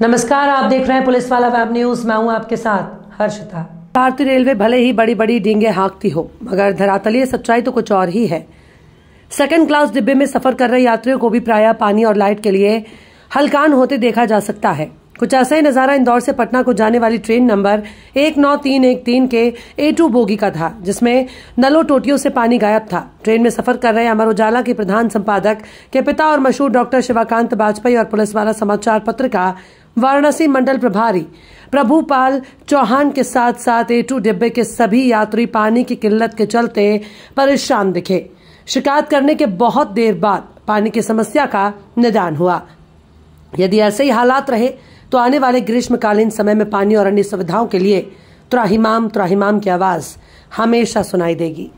नमस्कार आप देख रहे हैं पुलिस वाला वेब न्यूज मैं हूं आपके साथ हर्षिता भारतीय रेलवे भले ही बड़ी बड़ी डींगे हाँकती हो मगर धरातलीय सच्चाई तो कुछ और ही है सेकेंड क्लास डिब्बे में सफर कर रहे यात्रियों को भी प्राय पानी और लाइट के लिए हलकान होते देखा जा सकता है कुछ ऐसा ही नजारा इंदौर से पटना को जाने वाली ट्रेन नंबर एक नौ तीन एक तीन के ए टू बोगी का था जिसमें नलो टोटियों से पानी गायब था ट्रेन में सफर कर रहे अमर उजाला के प्रधान संपादक के पिता और मशहूर डॉक्टर शिवाकांत बाजपेयी और पुलिस वाला समाचार पत्र का वाराणसी मंडल प्रभारी प्रभुपाल चौहान के साथ साथ ए टू डिब्बे के सभी यात्री पानी की किल्लत के चलते परेशान दिखे शिकायत करने के बहुत देर बाद पानी की समस्या का निदान हुआ यदि ऐसे ही हालात रहे तो आने वाले ग्रीष्मकालीन समय में पानी और अन्य सुविधाओं के लिए त्राहीमाम त्राहीमाम की आवाज हमेशा सुनाई देगी